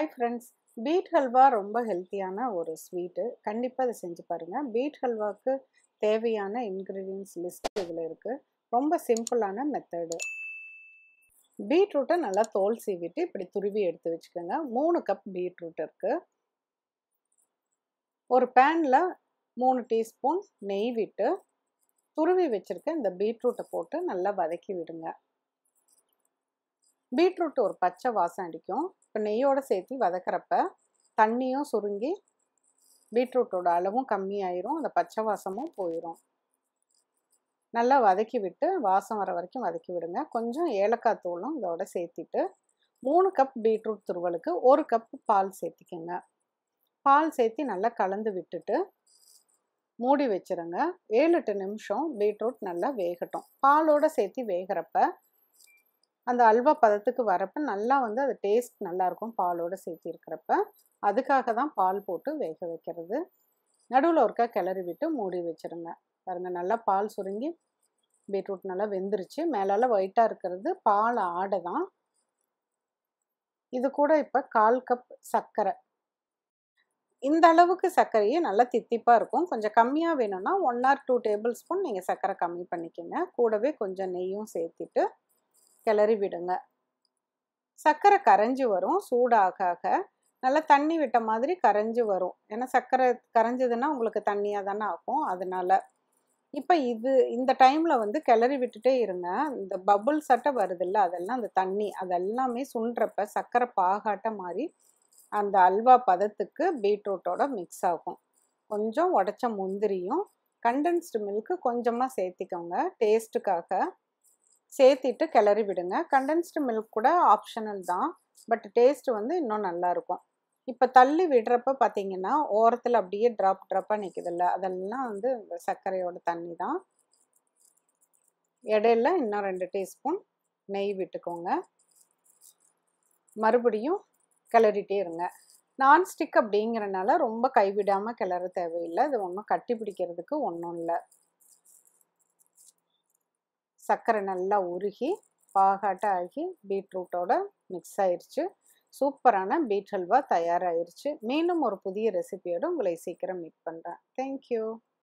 hi friends beat halwa ரொம்ப ஹெல்த்தியான ஒரு ஸ்வீட்டு கண்டிப்பாக அதை செஞ்சு பாருங்கள் பீட் ஹல்வாவுக்கு தேவையான இன்க்ரீடியன்ஸ் லிஸ்ட் இதில் இருக்குது ரொம்ப சிம்பிளான மெத்தடு பீட்ரூட்டை நல்லா தோல் சீவிட்டு இப்படி துருவி எடுத்து வச்சுக்கோங்க மூணு கப் பீட்ரூட் இருக்குது ஒரு பேனில் மூணு டீஸ்பூன் நெய் விட்டு துருவி வச்சுருக்க இந்த பீட்ரூட்டை போட்டு நல்லா வதக்கி விடுங்க பீட்ரூட் ஒரு பச்சை வாசம் அடிக்கும் இப்போ நெய்யோடு சேர்த்து வதக்கிறப்ப தண்ணியும் சுருங்கி பீட்ரூட்டோட அளவும் கம்மியாயிரும் அந்த பச்சை வாசமும் போயிடும் நல்லா வதக்கி விட்டு வாசம் வர வரைக்கும் வதக்கி விடுங்க கொஞ்சம் ஏலக்காய் தூளும் இதோட சேர்த்திட்டு மூணு கப் பீட்ரூட் துருவலுக்கு ஒரு கப் பால் சேர்த்திக்கோங்க பால் சேர்த்து நல்லா கலந்து விட்டுட்டு மூடி வச்சுருங்க ஏழு எட்டு நிமிஷம் பீட்ரூட் நல்லா வேகட்டும் பாலோடு சேர்த்து வேகிறப்ப அந்த அல்வா பதத்துக்கு வரப்போ நல்லா வந்து அது டேஸ்ட் நல்லாயிருக்கும் பாலோடு சேர்த்திருக்கிறப்ப இருக்கிறப்ப அதுக்காக தான் பால் போட்டு வேக வைக்கிறது நடுவில் ஒருக்கா கிளறி விட்டு மூடி வச்சுருங்க பாருங்கள் நல்லா பால் சுருங்கி பீட்ரூட் நல்லா வெந்துருச்சு மேலால் ஒயிட்டாக இருக்கிறது பால் ஆடை தான் இது கூட இப்போ கால் கப் சர்க்கரை இந்த அளவுக்கு சர்க்கரையே நல்லா தித்திப்பாக இருக்கும் கொஞ்சம் கம்மியாக வேணும்னா one or two tablespoon நீங்கள் சர்க்கரை கம்மி பண்ணிக்கோங்க கூடவே கொஞ்சம் நெய்யும் சேர்த்துட்டு கிளறி விடுங்க சர்க்கரை கரைஞ்சி வரும் சூடாக ஆக நல்லா தண்ணி விட்ட மாதிரி கரைஞ்சி வரும் ஏன்னா சர்க்கரை கரைஞ்சதுன்னா உங்களுக்கு தண்ணியாக தானே ஆகும் அதனால இப்போ இது இந்த டைமில் வந்து கிளறி விட்டுட்டே இருங்க இந்த பபுள் சட்டை வருதுல்ல அதெல்லாம் அந்த தண்ணி அதெல்லாமே சுண்டுறப்ப சர்க்கரை பாகாட்ட மாதிரி அந்த அல்வா பதத்துக்கு பீட்ரூட்டோட மிக்ஸ் ஆகும் கொஞ்சம் உடச்ச முந்திரியும் கண்டென்ஸ்டு மில்க்கு கொஞ்சமாக சேர்த்திக்கோங்க டேஸ்ட்டுக்காக சேர்த்திட்டு கிளறி விடுங்க கண்டென்ஸ்டு மில்க் கூட ஆப்ஷனல் தான் பட் டேஸ்ட்டு வந்து இன்னும் நல்லாயிருக்கும் இப்போ தள்ளி விடுறப்ப பார்த்தீங்கன்னா ஓரத்தில் அப்படியே ட்ராப் ட்ராப்பாக இல்லை அதெல்லாம் வந்து இந்த சர்க்கரையோட தண்ணி தான் இடையில இன்னும் ரெண்டு டீஸ்பூன் நெய் விட்டுக்கோங்க மறுபடியும் கிளறிட்டே இருங்க நான்ஸ்டிக் அப்படிங்கிறனால ரொம்ப கைவிடாமல் கிளற தேவையில்லை இது ஒன்றும் கட்டி பிடிக்கிறதுக்கு ஒன்றும் இல்லை சர்க்கரை நல்லா உருகி பாகாட்ட ஆகி பீட்ரூட்டோட மிக்ஸ் ஆயிடுச்சு சூப்பரான பீட் ஹல்வா தயாராகிருச்சு மீண்டும் ஒரு புதிய ரெசிபியோடு உங்களை சீக்கிரம் மீட் பண்ணுறேன் தேங்க்யூ